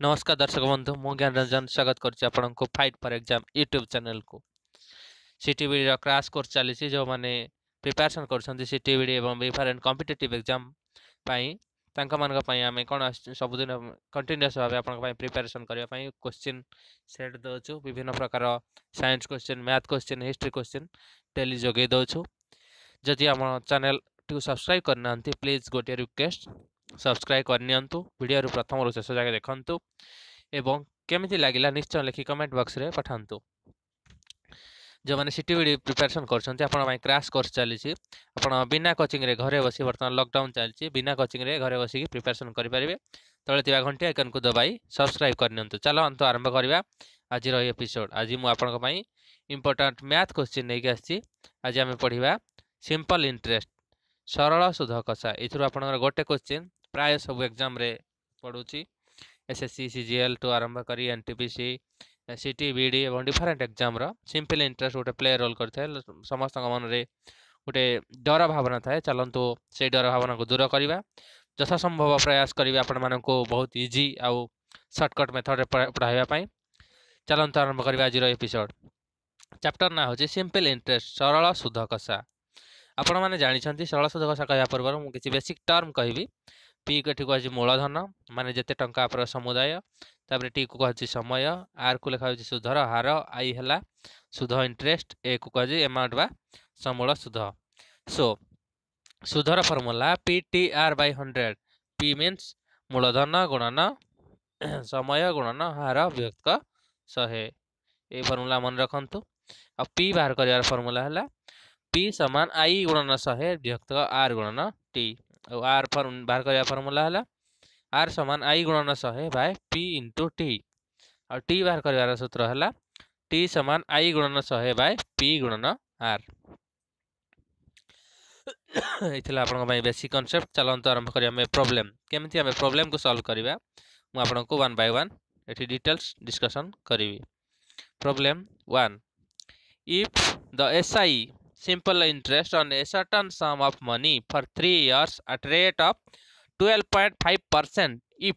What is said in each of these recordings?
नमस्कार दर्शक बंधु मु ज्ञान रंजन स्वागत कर fight for exam YouTube channel को सीटी क्रास कोर्स चली जो मैंने प्रिपेरेसन करें कंपिटेट एग्जाम कौन सबुद कंटिन्यूस भाव आप प्रिपेरेसन करने क्वेश्चन सेट दौ विभिन्न प्रकार science question math question history question daily जगे दौ जदि आम चेल सब्सक्राइब करना प्लीज गोटे रिक्वेस्ट ସବସ୍କ୍ରାଇବ୍ କରିନିଅନ୍ତୁ ଭିଡ଼ିଓରୁ ପ୍ରଥମରୁ ଶେଷ ଯାକେ ଦେଖନ୍ତୁ ଏବଂ କେମିତି ଲାଗିଲା ନିଶ୍ଚୟ ଲେଖି କମେଣ୍ଟ ବକ୍ସରେ ପଠାନ୍ତୁ ଯେଉଁମାନେ ସିଟି ବିଡ଼ି ପ୍ରିପାରେସନ୍ କରୁଛନ୍ତି ଆପଣଙ୍କ ପାଇଁ କ୍ରାସ୍ କୋର୍ସ ଚାଲିଛି ଆପଣ ବିନା କୋଚିଂରେ ଘରେ ବସି ବର୍ତ୍ତମାନ ଲକଡାଉନ୍ ଚାଲିଛି ବିନା କୋଚିଂରେ ଘରେ ବସିକି ପ୍ରିପାରେସନ୍ କରିପାରିବେ ତଳେ ଥିବା ଘଣ୍ଟି ଆଇକନ୍କୁ ଦବାଇ ସବସ୍କ୍ରାଇବ୍ କରିନିଅନ୍ତୁ ଚାଲ ଅନ୍ତ ଆରମ୍ଭ କରିବା ଆଜିର ଏହି ଏପିସୋଡ଼ ଆଜି ମୁଁ ଆପଣଙ୍କ ପାଇଁ ଇମ୍ପୋର୍ଟାଣ୍ଟ ମ୍ୟାଥ୍ କୋଶ୍ଚିନ୍ ନେଇକି ଆସିଛି ଆଜି ଆମେ ପଢ଼ିବା ସିମ୍ପଲ୍ ଇଣ୍ଟରେଷ୍ଟ ସରଳ ସୁଧ କଷା ଏଥିରୁ ଆପଣଙ୍କର ଗୋଟେ କୋଶ୍ଚିନ୍ प्राय सब एग्जाम पढ़ुची S S C C G L टू आरंभ कर N T P C C T एवं डिफरेन्ट एक्जाम सिंपल इंटरेस्ट गोटे प्ले रोल कर समस्त मन में गोटे डर भावना था चलतु से डर भावना को दूर करवा यथसंभव प्रयास करें बहुत इजी आउ सर्टकट मेथड पढ़ावाई चलत आरंभ कर आज एपिसोड चैप्टर ना हो सिंपल इंटरेस्ट सरल सुधकसा आपण मैंने जानते सरल सुधकसा कह पूर्व मुझे किसी बेसिक टर्म कहबी पी को ठीक चाहिँ मूलधन जिते जति पर समुदाय टी को चाहिँ समय आर आर्खा हजुर सुधर हार आई है सुध इंटरेस्ट ए को कहाँ एमाउंट बा समूल सुध सो सुधर T R by hundred P means मूलधन गुणन समय गुणन हार विभक्त ये फर्मूला मन पी बाहर कर फर्मूला है पी समान आई गुणन शहे विक्त आर गुणन टी और आर फर्म बाहर कर फर्मूला है आर सामान आई गुणन शहे बाय पी इंटु टी आ टी बाहर कर सूत्र है टी सामान आई गुणन शहे बाय पी गुणन आर ये आप बेसिक कनसेप्ट चलत आरंभ करें प्रोब्लेम केमी आम प्रोब्लेम को सल्व करवा मुझक one by one at details discussion करी problem one the S I simple interest on a certain sum of money for 3 years at rate of 12.5% if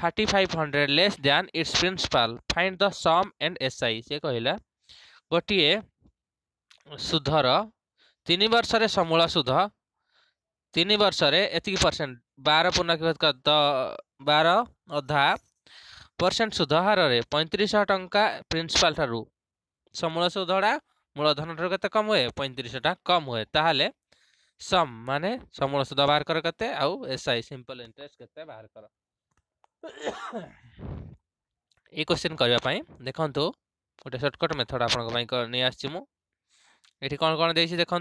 3500 less than its principal find the sum and si ସେ କହିଲା ଗୋଟିଏ ସୁଧର ତିନି ବର୍ଷରେ ସମୂଳ ସୁଧ ତିନି ବର୍ଷରେ ଏତିକି ପରସେଣ୍ଟ ବାର ପୂର୍ଣ୍ଣାକ୍ଷିବତ ବାର ଅଧା ପରସେଣ୍ଟ ସୁଧ ହାରରେ ପଇଁତିରିଶଶହ ଟଙ୍କା ପ୍ରିନ୍ସିପାଲ ଠାରୁ ସମୂଳ ସୁଧଟା मूलधन के कम हुए पैंतीस कम हुए ताल सम मान समूल सुध बाहर कर के एस आई सिंपल इंटरेस्ट के बाहर कर ये क्वेश्चन करने देखु गोटे सर्टकट मेथड आप नहीं आसमु ये कौन कौन दे देखो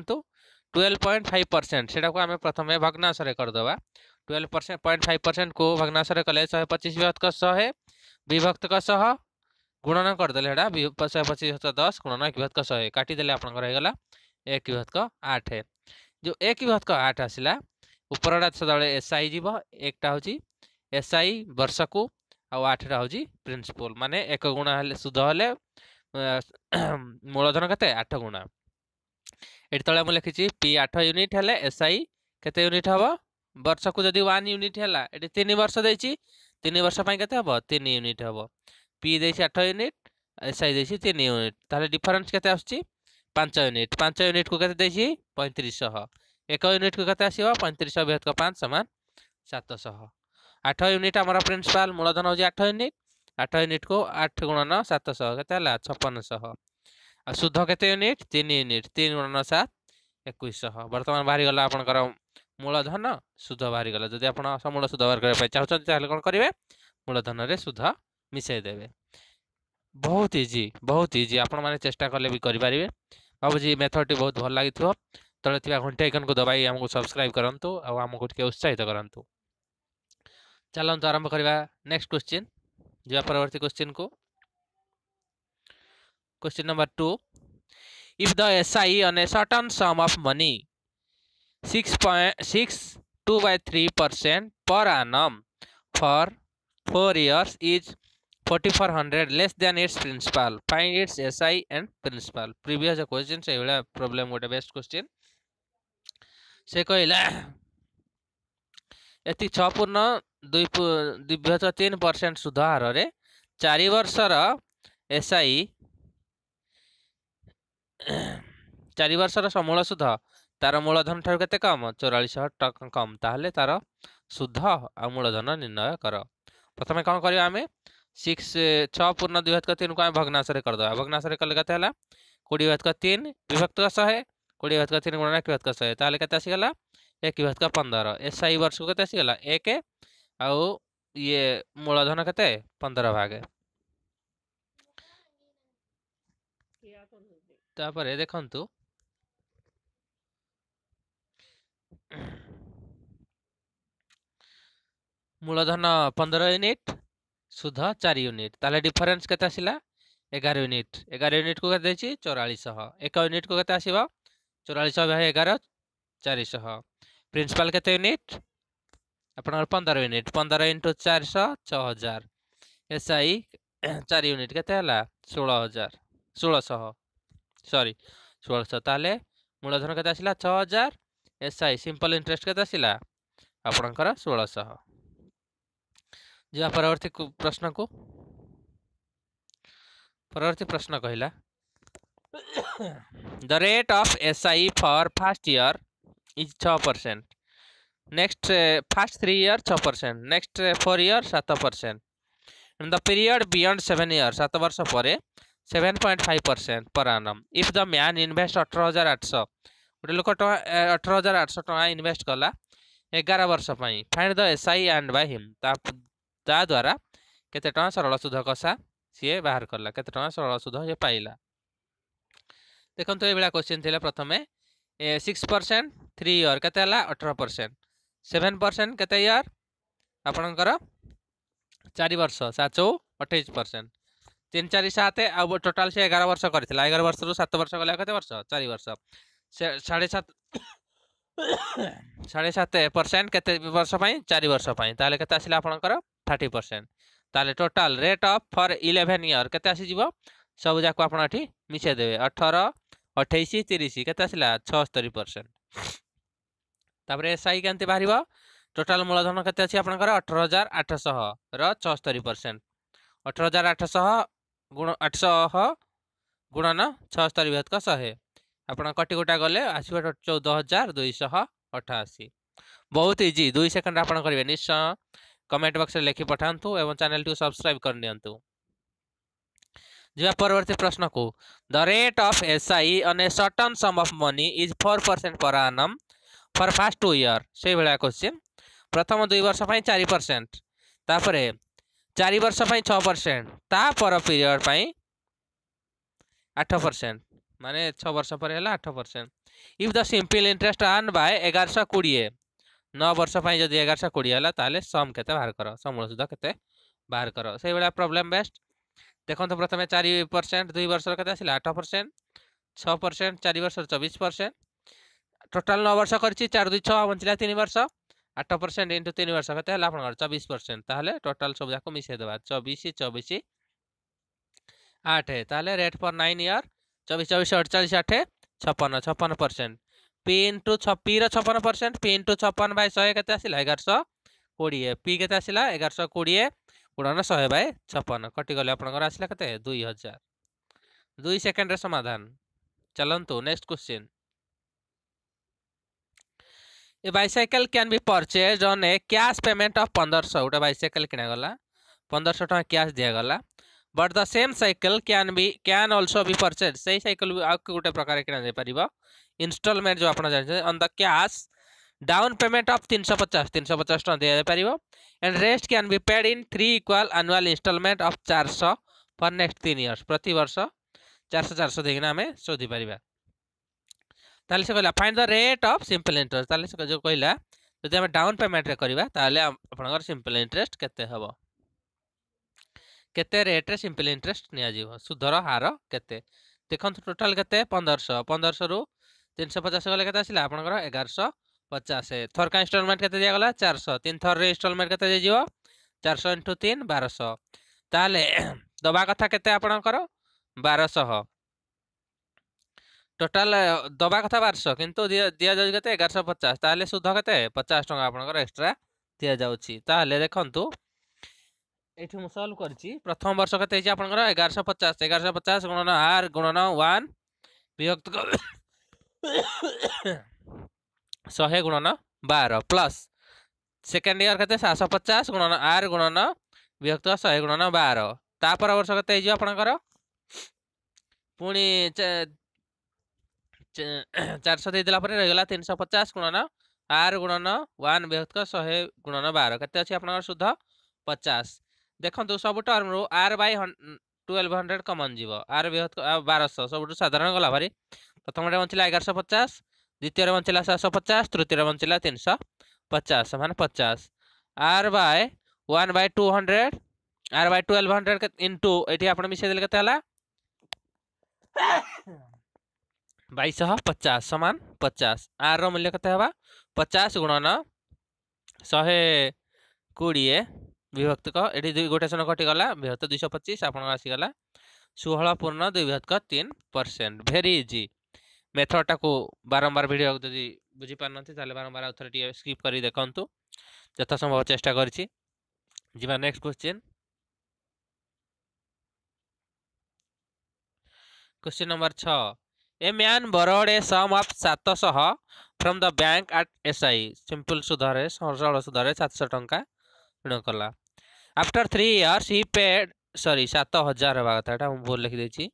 ट्वेल्व पॉइंट फाइव परसेंट से आम प्रथम भग्नाश करदे twelve percent point five percent को भग्नाश कले शहे पचीस विभक्त शहे विभक्त शह গুণন করেদেলে এটা শহে পঁচিশ হচ্ছে দশ গুণন এক বিভক্ত শহে কাটিদেলে আপনার হয়ে এক বিভক্ত আঠ যে এক বিভক্ত আঠ আসলা উপরটা সদাবে এসআই যাব একটা হচ্ছে এসআই বর্ষকু আঠটা হচ্ছে প্রিন্সিপাল মানে এক গুণা হলে সুদ হলে মূলধন কেতে আঠ গুণা এটি তলে মু লিখিছি পি আঠ ইউনিট হলে এসআই কেতে ইউনিট হব ବର୍ଷକୁ ଯଦି ୱାନ୍ ୟୁନିଟ୍ ହେଲା ଏଠି ତିନି ବର୍ଷ ଦେଇଛି ତିନି ବର୍ଷ ପାଇଁ କେତେ ହେବ ତିନି ୟୁନିଟ୍ ହେବ পি ଦେଇଛି ଆଠ ୟୁନିଟ୍ ଏସ୍ଆଇ ଦେଇଛି ତିନି ୟୁନିଟ୍ ତାହେଲେ ଡିଫରେନ୍ସ କେତେ ଆସୁଛି ପାଞ୍ଚ ୟୁନିଟ୍ ପାଞ୍ଚ ୟୁନିଟ୍କୁ କେତେ ଦେଇଛି ପଇଁତିରିଶଶହ ଏକ ୟୁନିଟ୍କୁ କେତେ ଆସିବ ପଇଁତିରିଶଶହ ବିହତ୍କ ପାଞ୍ଚ ସମାନ ସାତଶହ ଆଠ ୟୁନିଟ୍ ଆମର ପ୍ରିନ୍ସିପାଲ୍ ମୂଳଧନ ହେଉଛି ଆଠ ୟୁନିଟ୍ ଆଠ ୟୁନିଟ୍କୁ ଆଠ ଗୁଣନ ସାତଶହ କେତେ ହେଲା ଛପନଶହ ଆଉ ସୁଧ କେତେ ୟୁନିଟ୍ ତିନି ୟୁନିଟ୍ ତିନି ଗୁଣନ ସାତ ଏକୋଇଶଶହ ବର୍ତ୍ତମାନ ବାହାରିଗଲା ଆପଣଙ୍କର ମୂଳଧନ ସୁଧ ବାହାରିଗଲା ଯଦି ଆପଣ ସମୂଳ ସୁଧ ବାହାର କରିବା ପାଇଁ ଚାହୁଁଛନ୍ତି ତାହେଲେ କ'ଣ କରିବେ ମୂଳଧନରେ ସୁଧ मिसेदेवे बहुत इजी बहुत इजी आपण मैंने चेषा कले भी जी मेथड टी बहुत भल लगे तले घंटे आइकन को दबाई को सब्सक्राइब करूँ आम को उत्साहित करूँ चलत आरंभ करवा नेक्स्ट क्वेश्चन जी परवर्त क्वेश्चन को question number two if the S I a certain sum of money six point six two by three percent per annum for four years is 4400 less than its principal find its si and principal previous question se vela problem gote best question se कहला यति 6.2.3% ସୁଧ ହାରରେ 4 ବର୍ଷର si 4 ବର୍ଷର ସମୂଳ ସୁଧ ତାର ମୂଳଧନ ଠାରୁ କେତେ କମ 4400 ଟଙ୍କା କମ ତାହେଲେ ତାର ସୁଧ ଆଉ ମୂଳଧନ ନିର୍ଣ୍ଣୟ କର ପ୍ରଥମେ କ'ଣ କରିବା ଆମେ सिक्स छः पूर्ण द्विघात तीन को भग्नाशय कर दो भग्नाशय कले लेगा तो है कोड़ी विभाग का तीन विभक्त का शहे कोड़ी विभाग का तीन गुणा एक विभाग शहे ताले तो कैसे आसगला एक विभाग का पंद्रह ए सही वर्ष को कहते एक आउ ये मूलधन के पंदर भाग तापर देखु मूलधन पंद्रह यूनिट ସୁଧ ଚାରି ୟୁନିଟ୍ ତାହେଲେ ଡିଫରେନ୍ସ କେତେ ଆସିଲା ଏଗାର ୟୁନିଟ୍ ଏଗାର ୟୁନିଟ୍କୁ କେତେ ଦେଇଛି ଚଉରାଳିଶହ ଏକ ୟୁନିଟ୍କୁ କେତେ ଆସିବ ଚଉରାଳିଶହ ଭାଇ ଏଗାର ଚାରିଶହ ପ୍ରିନ୍ସିପାଲ୍ କେତେ ୟୁନିଟ୍ ଆପଣଙ୍କର ପନ୍ଦର ୟୁନିଟ୍ ପନ୍ଦର ଇଣ୍ଟୁ ଚାରିଶହ ଛଅ ହଜାର ଏସ୍ ଆଇ ଚାରି ୟୁନିଟ୍ କେତେ ହେଲା ଷୋହଳ ହଜାର ଷୋହଳଶହ ସରି ଷୋହଳଶହ ତାହେଲେ ମୂଳଧନ କେତେ ଆସିଲା ଛଅ ହଜାର ଏସ୍ ଆଇ ସିମ୍ପଲ୍ ଇଣ୍ଟରେଷ୍ଟ କେତେ ଆସିଲା ଆପଣଙ୍କର ଷୋହଳଶହ जा परवर्ती प्रश्न को परवर्ती प्रश्न कहला the rate of I for first year is छ percent next first three year छ परसेंट नेक्स्ट फोर ईयर सात percent in the period beyond seven year सात वर्ष पर seven point five percent per annum if the man invest अठर हजार आठ सौ गोटे लोक टाँ अठर हजार आठ सौ टाँह इनभेस्ट कला एगार वर्ष पर find the S I earned by him ତାଦ୍ୱାରା କେତେ ଟଙ୍କା ସରଳ ସୁଧ କଷା ସିଏ ବାହାର କଲା କେତେ ଟଙ୍କା ସରଳ ସୁଧ ସିଏ ପାଇଲା ଦେଖନ୍ତୁ ଏଇଭଳିଆ କୋଶ୍ଚିନ୍ ଥିଲା ପ୍ରଥମେ ସିକ୍ସ ପରସେଣ୍ଟ ଥ୍ରୀ ଇୟର୍ କେତେ ହେଲା ଅଠର ପରସେଣ୍ଟ ସେଭେନ୍ ପରସେଣ୍ଟ କେତେ ଇୟର୍ ଆପଣଙ୍କର ଚାରି ବର୍ଷ ସାତ ଚଉ ଅଠେଇଶ ପରସେଣ୍ଟ ତିନି ଚାରି ସାତ ଆଉ ଟୋଟାଲ୍ ସେ ଏଗାର ବର୍ଷ କରିଥିଲା ଏଗାର ବର୍ଷରୁ ସାତ ବର୍ଷ ଗଲା କେତେ ବର୍ଷ ଚାରି ବର୍ଷ ସାଢ଼େ ସାତ ସାଢ଼େ ସାତ ପରସେଣ୍ଟ କେତେ ବର୍ଷ ପାଇଁ ଚାରି ବର୍ଷ ପାଇଁ ତାହେଲେ କେତେ ଆସିଲା ଆପଣଙ୍କର থার্টি ପରସେଣ୍ଟ ତାହେଲେ total rate of for eleven year କେତେ ଆସିଯିବ ସବୁ ଯାକ ଆପଣ ଏଠି ମିଶାଇ ଦେବେ ଅଠର ଅଠେଇଶ ତିରିଶ କେତେ ଆସିଲା ଛଅସ୍ତରୀ ପରସେଣ୍ଟ ତାପରେ ଏସ୍ ଆଇ କେମିତି ବାହାରିବ ଟୋଟାଲ ମୂଳଧନ କେତେ ଅଛି ଆପଣଙ୍କର ଅଠର ହଜାର ଆଠଶହର ଛଅସ୍ତରୀ ପରସେଣ୍ଟ ଅଠର ହଜାର ଆଠଶହ ଗୁଣ ଆଠଶହ ଗୁଣନ ଛଅସ୍ତରୀ ଭିତ୍କ ଶହେ ଆପଣ କଟି କୁଟା ଗଲେ ଆସିବ ଚଉଦ ହଜାର ଦୁଇଶହ ଅଠାଅଶୀ ବହୁତ ଇଜି ଦୁଇ ସେକେଣ୍ଡରେ ଆପଣ କରିବେ ନିଶ୍ଚୟ କମେଣ୍ଟ ବକ୍ସରେ ଲେଖି ପଠାନ୍ତୁ ଏବଂ ଚ୍ୟାନେଲଟିକୁ ସବସ୍କ୍ରାଇବ୍ କରିନିଅନ୍ତୁ ଯିବା ପରବର୍ତ୍ତୀ ପ୍ରଶ୍ନକୁ the rate of S I on a certain sum of money is four percent per annum for first two year ସେଇଭଳିଆ କୋଶ୍ଚିନ୍ ପ୍ରଥମ ଦୁଇ ବର୍ଷ ପାଇଁ ଚାରି ପରସେଣ୍ଟ ତାପରେ ଚାରି ବର୍ଷ ପାଇଁ ଛଅ ପରସେଣ୍ଟ ତା ପର ପିରିୟଡ଼ ପାଇଁ ଆଠ ପରସେଣ୍ଟ ମାନେ ଛଅ ବର୍ଷ ପରେ ହେଲା ଆଠ percent if the simple interest earn by ଏଗାରଶହ କୋଡ଼ିଏ ନଅ ବର୍ଷ ପାଇଁ ଯଦି ଏଗାରଶହ କୋଡ଼ିଏ ହେଲା ତାହେଲେ ସମ୍ କେତେ ବାହାର କର ସମୂଳ ସୁଧ କେତେ ବାହାର କର ସେଇଭଳିଆ ପ୍ରୋବ୍ଲେମ୍ ବେଷ୍ଟ ଦେଖନ୍ତୁ ପ୍ରଥମେ ଚାରି ପରସେଣ୍ଟ ଦୁଇ ବର୍ଷର କେତେ ଆସିଲା ଆଠ ପରସେଣ୍ଟ ଛଅ ପରସେଣ୍ଟ ଚାରି ବର୍ଷର ଚବିଶ ପରସେଣ୍ଟ ଟୋଟାଲ୍ ନଅ ବର୍ଷ କରିଛି ଚାରି ଦୁଇ ଛଅ ବଞ୍ଚିଲା ତିନି ବର୍ଷ ଆଠ ପରସେଣ୍ଟ ଇଣ୍ଟୁ ତିନି ବର୍ଷ କେତେ ହେଲା ଆପଣଙ୍କର ଚବିଶ ପରସେଣ୍ଟ ତାହେଲେ ଟୋଟାଲ୍ ସବୁ ଯାକ ମିଶାଇ ଦେବା ଚବିଶ ଚବିଶ ଆଠ ତାହେଲେ ରେଟ୍ ଫର୍ ନାଇନ୍ ଇୟର୍ ଚବିଶ ଚବିଶ ଅଠଚାଳିଶ ଆଠ ଛପନ ଛପନ ପରସେଣ୍ଟ पेन टू छ पी रपन परसेंट पेन टू छपन बै शहे के आसला एगारश कोड़े पी के आसला एगारश कोड़े गुणन शहे बै छपन कटिगले आपंकर आसला के दुई हजार दुई सेकेंड समाधान चलतु next question a bicycle can be purchase on a cash payment of पंदरश गोटे बैसाइकेल किणागला पंदरश टाँग कैश दिगला but the same cycle can be can also भी परचेज से सैकल भी आगे गोटे प्रकार किणा इनस्टलमेंट जो आप जानते on the cash down payment of तीन सौ पचास तीन सौ पचास टाँग दीजापर and rest can be paid in three equal annual installment of चार सौ फर नेक्स्ट तीन इयर्स प्रति वर्ष चार सौ चार सौ देखना आम शोधीपर ताले से कहला find the rate of simple interest ताले जो कहला जब आम डाउन पेमेंट रे करबा सिंपल इंटरेस्ट के हबो କେତେ ରେଟ୍ରେ ସିମ୍ପଲ୍ ଇଣ୍ଟରେଷ୍ଟ ନିଆଯିବ ସୁଧର ହାର କେତେ ଦେଖନ୍ତୁ ଟୋଟାଲ୍ କେତେ ପନ୍ଦରଶହ ପନ୍ଦରଶହରୁ ତିନିଶହ ପଚାଶ ଗଲେ କେତେ ଆସିଲା ଆପଣଙ୍କର ଏଗାରଶହ ପଚାଶ ଥରକା ଇନଷ୍ଟଲମେଣ୍ଟ କେତେ ଦିଆଗଲା ଚାରିଶହ ତିନି ଥରରେ ଇନଷ୍ଟଲମେଣ୍ଟ କେତେ ଦିଆଯିବ ଚାରିଶହ ଇଣ୍ଟୁ ତିନି ବାରଶହ ତାହେଲେ ଦେବା କଥା କେତେ ଆପଣଙ୍କର ବାରଶହ ଟୋଟାଲ ଦେବା କଥା ବାରଶହ କିନ୍ତୁ ଦିଆଯାଉଛି କେତେ ଏଗାରଶହ ପଚାଶ ତାହେଲେ ସୁଧ କେତେ ପଚାଶ ଟଙ୍କା ଆପଣଙ୍କର ଏକ୍ସଟ୍ରା ଦିଆଯାଉଛି ତାହେଲେ ଦେଖନ୍ତୁ ଏଇଠି ମୁଁ ସଲ୍ଭ କରିଛି ପ୍ରଥମ ବର୍ଷ କେତେ ହେଇଛି ଆପଣଙ୍କର ଏଗାରଶହ ପଚାଶ ଏଗାରଶହ ପଚାଶ ଗୁଣନ ଆର୍ ଗୁଣନ ୱାନ୍ ବିଭକ୍ତ ଶହେ ଗୁଣନ ବାର ପ୍ଲସ୍ ସେକେଣ୍ଡ ଇୟର୍ କେତେ ସାତଶହ ପଚାଶ ଗୁଣନ ଆର୍ ଗୁଣନ ବିଭକ୍ତ ଶହେ ଗୁଣନ ବାର ତା ପର ବର୍ଷ କେତେ ହେଇଯିବ ଆପଣଙ୍କର ପୁଣି ଚାରିଶହ ଦେଇଦେଲା ପରେ ରହିଗଲା ତିନିଶହ ପଚାଶ ଗୁଣନ ଆର୍ ଗୁଣନ ୱାନ୍ ବିଭକ୍ତ ଶହେ ଗୁଣନ ବାର କେତେ ଅଛି ଆପଣଙ୍କର ସୁଧ ପଚାଶ देख्नु सबै टर्म्रु आर्र बई टुवेल्भ हन्ड्रेड कमान जो आर्थ बार सब साधारण गला भारी प्रथम वञ्चा एघार सय पचास द्वितीय वञ्चा सार सय पचास तृतीय र वालातिन सय पचास समान पचास R by one by two hundred R by twelve hundred into eight मिसिलि कति होला पचास आर र मूल्य पचास गुणन शुडिए ବିଭକ୍ତିକ ଏଠି ଦୁଇ ଗୋଟେ ସଣ କଟିଗଲା ବିଭକ୍ତ ଦୁଇଶହ ପଚିଶ ଆପଣଙ୍କର ଆସିଗଲା ଷୋହଳ ପୂର୍ଣ୍ଣ ଦୁଇ ବିଭକ୍ତିକ ତିନି ପରସେଣ୍ଟ ଭେରି ଇଜି ମେଥଡ଼ଟାକୁ ବାରମ୍ବାର ଭିଡ଼ିଓ ଯଦି ବୁଝିପାରୁନାହାନ୍ତି ତାହେଲେ ବାରମ୍ବାର ଆଉ ଥରେ ଟିକେ ସ୍କିପ୍ କରି ଦେଖନ୍ତୁ ଯଥାସମ୍ଭବ ଚେଷ୍ଟା କରିଛି ଯିବା ନେକ୍ସଟ କ୍ୱେଶ୍ଚିନ୍ क्वेश्चन नंबर छ a man borrowed a sum of सातशह from the bank at S I simple सुधारे सरल सुधारे सातशह टंका कला after three years he paid सरी सत हजार हवा कथा भूल लिखिदे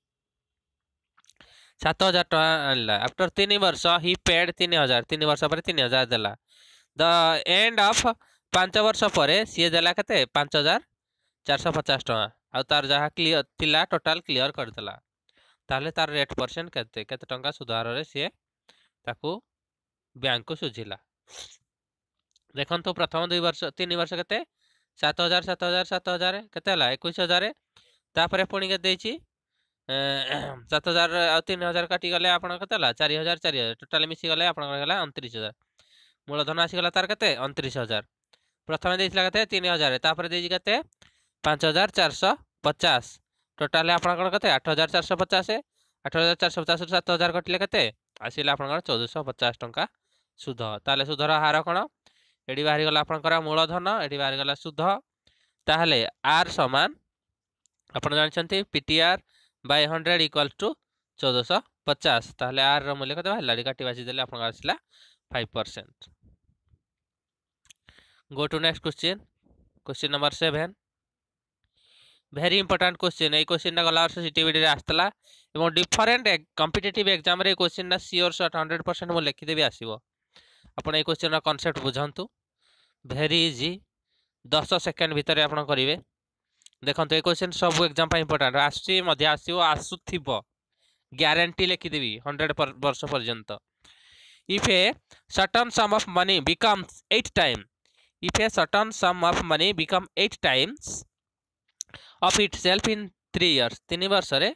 सत हजार टाला आफ्टर तीन वर्ष हि पेड तीन हजार तीन वर्ष पर तीन हजार दे एंड अफ पांच वर्ष पर सी देला के पांच हजार चार शह पचास टाँह आउ तार जहाँ क्लीयर थी टोटाल क्लीयर करदेला तार रेट परसेंट के सुधार बैंक को सुझला ଦେଖନ୍ତୁ ପ୍ରଥମ ଦୁଇ ବର୍ଷ ତିନି ବର୍ଷ କେତେ ସାତ ହଜାର ସାତ ହଜାର ସାତ ହଜାର କେତେ ହେଲା ଏକୋଇଶ ହଜାର ତାପରେ ପୁଣି କେତେ ଦେଇଛି ସାତ ହଜାର ଆଉ ତିନି ହଜାର କାଟିଗଲେ ଆପଣଙ୍କ କେତେ ହେଲା ଚାରି ହଜାର ଚାରି ହଜାର ଟୋଟାଲି ମିଶିଗଲେ ଆପଣଙ୍କର ହେଲା ଅଣତିରିଶ ହଜାର ମୂଳଧନ ଆସିଗଲା ତାର କେତେ ଅଣତିରିଶ ହଜାର ପ୍ରଥମେ ଦେଇଥିଲା କେତେ ତିନି ହଜାର ତାପରେ ଦେଇଛି କେତେ ପାଞ୍ଚ ହଜାର ଚାରିଶହ ପଚାଶ ଟୋଟାଲି ଆପଣଙ୍କର କେତେ ଆଠ ହଜାର ଚାରିଶହ ପଚାଶ ଆଠ ହଜାର ଚାରିଶହ ପଚାଶରୁ ସାତ ହଜାର କଟିଲେ କେତେ ଆସିଲା ଆପଣଙ୍କର ଚଉଦଶହ ପଚାଶ ଟଙ୍କା ସୁଧ ତାହେଲେ ସୁଧର ହାର କ'ଣ এটি বাহিগলা আপনার মূলধন এটি বাহিগলা সুদ তাহলে আর সমান আপনার জাঁচান PTR by hundred equal to চৌদশ পচাশ তাহলে আর মূল্য কত বাহার কাটি বাছি দেলে আপনার আসলা five percent go to next question question number seven very important question এই কোশ্চিনটা গলা বর্ষ সিটিভিডি আসলা এবং ডিফরেন্ট কম্পিটেটিভ এক্সামে এই কোশ্চিনটা সিওর সট হন্ড্রেড পরসেন্ট মু লিখিদেবি আসবে ଆପଣ ଏଇ କ୍ୱେଶ୍ଚିନ୍ର କନସେପ୍ଟ ବୁଝନ୍ତୁ ଭେରି ଇଜି ଦଶ ସେକେଣ୍ଡ ଭିତରେ ଆପଣ କରିବେ ଦେଖନ୍ତୁ ଏ କ୍ୱେଶ୍ଚିନ୍ ସବୁ ଏକ୍ଜାମ୍ ପାଇଁ ଇମ୍ପୋର୍ଟାଣ୍ଟ ଆସୁଛି ମଧ୍ୟ ଆସିବ ଆସୁଥିବ ଗ୍ୟାରେଣ୍ଟି ଲେଖିଦେବି ହଣ୍ଡ୍ରେଡ଼ ବର୍ଷ ପର୍ଯ୍ୟନ୍ତ if a certain sum of money becomes 8 times if a certain sum of money become 8 times of itself in 3 years 3 ବର୍ଷରେ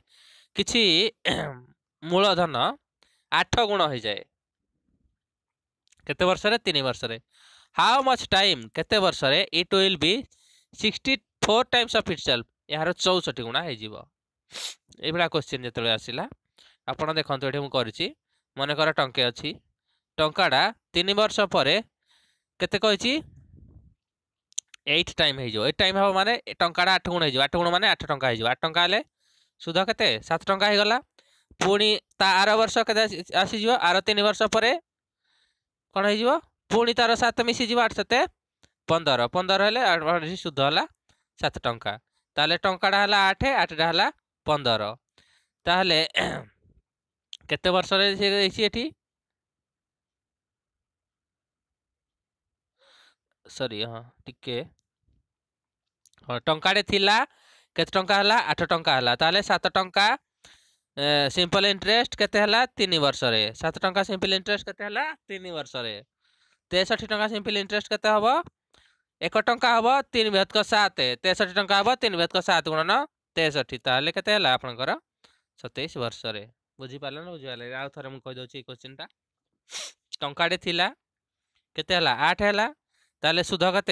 କିଛି ମୂଳଧନ 8 ଗୁଣ ହୋଇଯାଏ କେତେ ବର୍ଷରେ ତିନି ବର୍ଷରେ ହାଉ ମଚ୍ ଟାଇମ୍ କେତେ ବର୍ଷରେ it will be sixty four times of itself ଏହାର ଚଉଷଠି ଗୁଣା ହୋଇଯିବ ଏଇଭଳିଆ କୋଶ୍ଚିନ୍ ଯେତେବେଳେ ଆସିଲା ଆପଣ ଦେଖନ୍ତୁ ଏଠି ମୁଁ କରିଛି ମନେକର ଟଙ୍କେ ଅଛି ଟଙ୍କାଟା ତିନି ବର୍ଷ ପରେ କେତେ କହିଛି ଏଇଟ୍ ଟାଇମ୍ ହୋଇଯିବ ଏଇଟ୍ ଟାଇମ୍ ହେବ ମାନେ ଟଙ୍କାଟା ଆଠ ଗୁଣ ହୋଇଯିବ ଆଠ ଗୁଣ ମାନେ ଆଠ ଟଙ୍କା ହୋଇଯିବ ଆଠ ଟଙ୍କା ହେଲେ ସୁଧ କେତେ ସାତ ଟଙ୍କା ହୋଇଗଲା ପୁଣି ତା ଆର ବର୍ଷ କେତେ ଆସିଯିବ ଆର ତିନି ବର୍ଷ ପରେ କ'ଣ ହେଇଯିବ ପୁଣି ତା'ର ସାତ ମିଶିଯିବ ଆଠ ସତେ ପନ୍ଦର ପନ୍ଦର ହେଲେ ସୁଧ ହେଲା ସାତ ଟଙ୍କା ତାହେଲେ ଟଙ୍କାଟା ହେଲା ଆଠ ଆଠଟା ହେଲା ପନ୍ଦର ତାହେଲେ କେତେ ବର୍ଷରେ ସେ ହେଇଛି ଏଠି ସରି ହଁ ଟିକେ ହଁ ଟଙ୍କାଟେ ଥିଲା କେତେ ଟଙ୍କା ହେଲା ଆଠ ଟଙ୍କା ହେଲା ତାହେଲେ ସାତ ଟଙ୍କା सिंपल इंटरेस्ट केन वर्ष सात टाँह सिंपल इंटरेस्ट केन वर्ष तेसठी टाँह सिंपल इंटरेस्ट के एक टाँह हम तीन भेद सात तेसठी टाँह हम तीन भेद सात गुणन तेसठी तेल के आपंकर सतैश वर्ष बुझीपाल बुझीपाल आउ थे मुझे कहीदे क्वेश्चन टा टाटे के आठ है सुध कत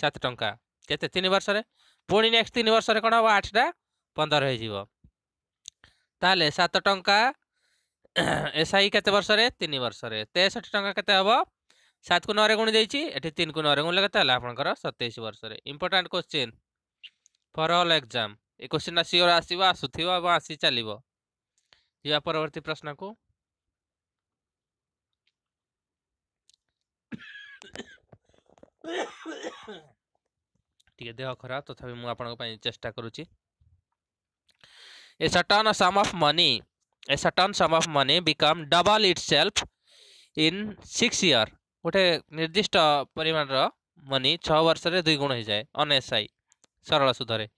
सात टाँह केन वर्ष पुणी नेक्स्ट तीन वर्ष कौन हम आठटा पंदर हो তাহলে সাত টঙ্কা এসআই কেতে বর্ষরে তিন বর্ষরে তেষট্টি টঙ্কা কেতে হব সাত কু নরে গুণ দিয়েছি এটি তিন কু নরে গুণলে কেতে হল আপনার সতেইশ বর্ষরে important question for all exam এই কোশ্চিনটা সিওর আসব আসুথিব এবং আসি চালিব যা পরবর্তী প্রশ্নকু ଟିକେ ଦେହ ଖରାପ ତଥାପି ମୁଁ ଆପଣଙ୍କ ପାଇଁ ଚେଷ୍ଟା କରୁଛି a certain sum of money a certain sum of money become double itself in six year गोटे निर्दिष्ट परिमाणर मनी छर्ष गुण हो जाए अन एस आई सरल सुधरे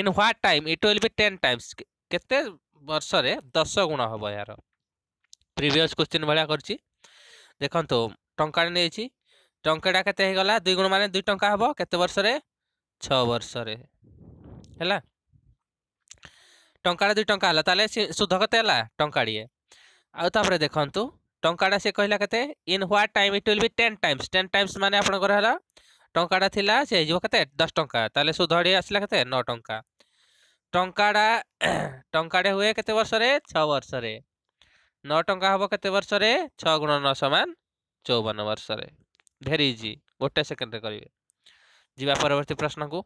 in what time it will be ten times केते वर्ष दस गुण हम यार प्रिवियस क्वेश्चन भाया कर देखो टाटा नहीं टाटा के दुई गुण मान दुई टाँह हम कत वर्ष छः वर्ष है ଟଙ୍କାଟା ଦୁଇ ଟଙ୍କା ହେଲା ତାହେଲେ ସୁଧ କେତେ ହେଲା ଟଙ୍କାଟିଏ ଆଉ ତାପରେ ଦେଖନ୍ତୁ ଟଙ୍କାଟା ସେ କହିଲା କେତେ in what time it will be ten times ten times ମାନେ ଆପଣଙ୍କର ହେଲା ଟଙ୍କାଟା ଥିଲା ସେ ହେଇଯିବ କେତେ ଦଶ ଟଙ୍କା ତାହେଲେ ସୁଧଟି ଆସିଲା କେତେ ନଅ ଟଙ୍କା ଟଙ୍କାଟା ଟଙ୍କାଟେ ହୁଏ କେତେ ବର୍ଷରେ ଛଅ ବର୍ଷରେ ନଅ ଟଙ୍କା ହେବ କେତେ ବର୍ଷରେ ଛଅ ଗୁଣ ନଅ ସମାନ ଚଉବନ ବର୍ଷରେ ଭେରି ଇଜି ଗୋଟେ ସେକେଣ୍ଡରେ କରିବେ ଯିବା ପରବର୍ତ୍ତୀ ପ୍ରଶ୍ନକୁ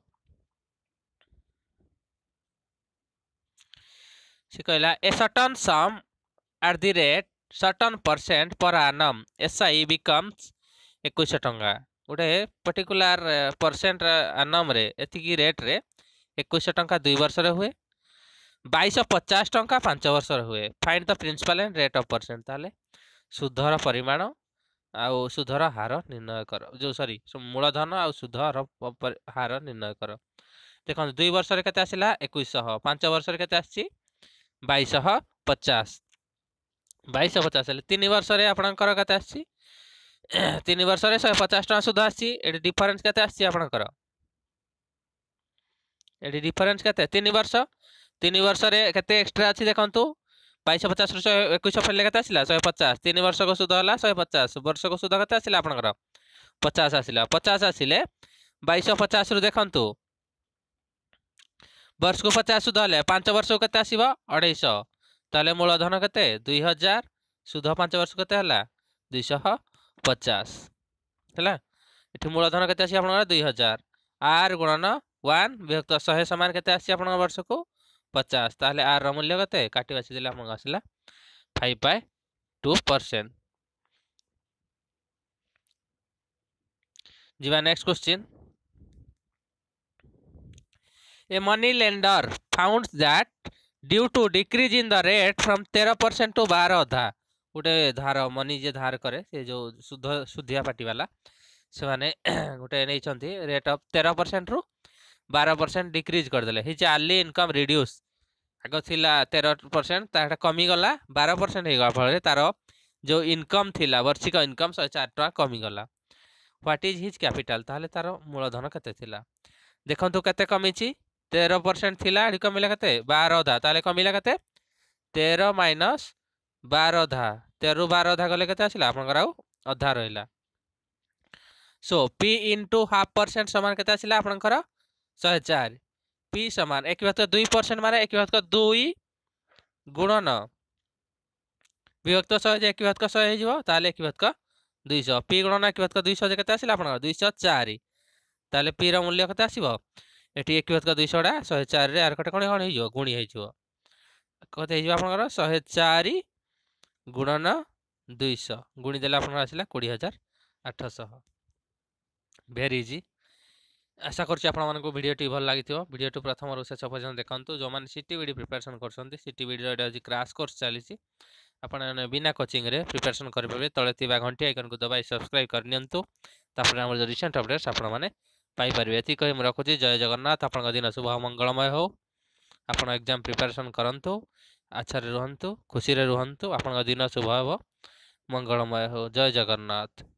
से कहला a certain sum at the rate certain percent per annum S I becomes एक टाँह गोटे पर्टिकुला परसेंट आनम रेट्रे एक टाँह दुई वर्ष हुए बैश पचास टाँचा पांच वर्ष हुए find the principal and rate of percent ताले सुधर परिमाण आउ सुधर हार निर्णय कर जो सरी मूलधन आ सुधर हार निर्णय कर देख दुई वर्ष एक पांच वर्ष आ बैश पचास बैश पचास तीन वर्ष आत आन वर्ष पचास टाँह सुध आठ डिफरेन्स के आपणकर डिफरेन्स कति बर्ष तिन वर्ष एक्सट्रा अच्छी देख्नु बैश पचास रु एक फेरि के आसा शहे पचास तीन वर्ष को सुध होला शहे पचास वर्ष को सुध कैसे आसा आसला पचास आसला पचास आसे बैश पचास रु देखु ବର୍ଷକୁ ପଚାଶ ସୁଧ ହେଲେ ପାଞ୍ଚ ବର୍ଷକୁ କେତେ ଆସିବ ଅଢ଼େଇଶହ ତାହେଲେ ମୂଳଧନ କେତେ ଦୁଇ ହଜାର ସୁଧ ପାଞ୍ଚ ବର୍ଷକୁ କେତେ ହେଲା ଦୁଇଶହ ପଚାଶ ହେଲା ଏଠି ମୂଳଧନ କେତେ ଆସିବ ଆପଣଙ୍କର ଦୁଇ ହଜାର ଆର୍ ଗୁଣନ ୱାନ୍ ବିଭକ୍ତ ଶହେ ସମାନ କେତେ ଆସିଛି ଆପଣଙ୍କ ବର୍ଷକୁ ପଚାଶ ତାହେଲେ ଆର୍ର ମୂଲ୍ୟ କେତେ କାଟି ବାଛିଦେଲେ ଆମକୁ ଆସିଲା ଫାଇଭ୍ ବାଏ ଟୁ ପରସେଣ୍ଟ ଯିବା next question a money lender found that due to decrease in the rate from 13% to 12 ଗୋଟେ ଧାର ମନି ଯିଏ ଧାର କରେ ସେ ଯେଉଁ ସୁଧ ସୁଧିଆ ପାଟିବାଲା ସେମାନେ ଗୋଟେ ନେଇଛନ୍ତି ରେଟ୍ ଅଫ୍ ତେର ପରସେଣ୍ଟରୁ ବାର ପରସେଣ୍ଟ ଡିକ୍ରିଜ୍ କରିଦେଲେ ହି ଚାଲି ଇନକମ୍ ରିଡ୍ୟୁସ୍ ଆଗ ଥିଲା ତେର ପରସେଣ୍ଟ ତାହା କମିଗଲା ବାର ପରସେଣ୍ଟ ହେଇଗଲା ଫଳରେ ତାର ଯେଉଁ ଇନକମ୍ ଥିଲା ବର୍ଷିକ ଇନକମ୍ ଶହେ ଚାରି ଟଙ୍କା କମିଗଲା ହ୍ୱାଟ୍ ଇଜ୍ ହିଜ୍ କ୍ୟାପିଟାଲ୍ ତାହେଲେ ତାର ମୂଳଧନ କେତେ ଥିଲା ଦେଖନ୍ତୁ କେତେ କମିଛି तेरह परसेंट थी को मिला कते बार अधा ताले कौन मिला कते तेरह माइनस बार अधा तेरह बार अधा गले कते आसला आपंकर अधा रहा so P into half percent सामान के आसला आपंकर शहे चार पी सामान एक विभक्त दुई परसेंट मान एक विभक्त दुई गुणन विभक्त शहे एक विभक्त शहे ताले एक विभक्त दुईश पी गुणन एक विभक्त दुईश के आसला आपंकर दुईश चार ताले पी रूल्य के आसब ଏଠି ଏକ ଘାତକ ଦୁଇଶହଟା ଶହେ ଚାରିରେ ଆର କଟା କ'ଣ କ'ଣ ହେଇଯିବ ଗୁଣି ହେଇଯିବ କେତେ ହେଇଯିବ ଆପଣଙ୍କର ଶହେ ଚାରି ଗୁଣନ ଦୁଇଶହ ଗୁଣି ଦେଲେ ଆପଣଙ୍କର ଆସିଲା କୋଡ଼ିଏ ହଜାର ଆଠଶହ ଭେରି ଇଜି ଆଶା କରୁଛି ଆପଣମାନଙ୍କୁ ଭିଡ଼ିଓଟି ଭଲ ଲାଗିଥିବ ଭିଡ଼ିଓଟି ପ୍ରଥମରୁ ଶେଷ ପର୍ଯ୍ୟନ୍ତ ଦେଖନ୍ତୁ ଯେଉଁମାନେ ସି ଟି ବିଡ଼ି ପ୍ରିପାରେସନ୍ କରୁଛନ୍ତି ସି ଟି ବିଡ଼ିର ଏଇଟା ହେଉଛି କ୍ରାସ୍ କୋର୍ସ ଚାଲିଛି ଆପଣମାନେ ବିନା କୋଚିଂରେ ପ୍ରିପାରେସନ୍ କରିପାରିବେ ତଳେ ଥିବା ଘଣ୍ଟି ଆଇକନ୍କୁ ଦବାଇ ସବସ୍କ୍ରାଇବ୍ କରିନିଅନ୍ତୁ ତାପରେ ଆମର ଯେଉଁ ରିସେଣ୍ଟ ଅପଡ଼େଟ୍ସ ଆପଣମାନେ ପାଇପାରିବେ ଏତିକି କହି ମୁଁ ରଖୁଛି ଜୟ ଜଗନ୍ନାଥ ଆପଣଙ୍କ ଦିନ ଶୁଭ ମଙ୍ଗଳମୟ ହେଉ ଆପଣ ଏକ୍ଜାମ୍ ପ୍ରିପାରେସନ୍ କରନ୍ତୁ ଆଚ୍ଛାରେ ରୁହନ୍ତୁ ଖୁସିରେ ରୁହନ୍ତୁ ଆପଣଙ୍କ ଦିନ ଶୁଭ ହେବ ମଙ୍ଗଳମୟ ହେଉ ଜୟ ଜଗନ୍ନାଥ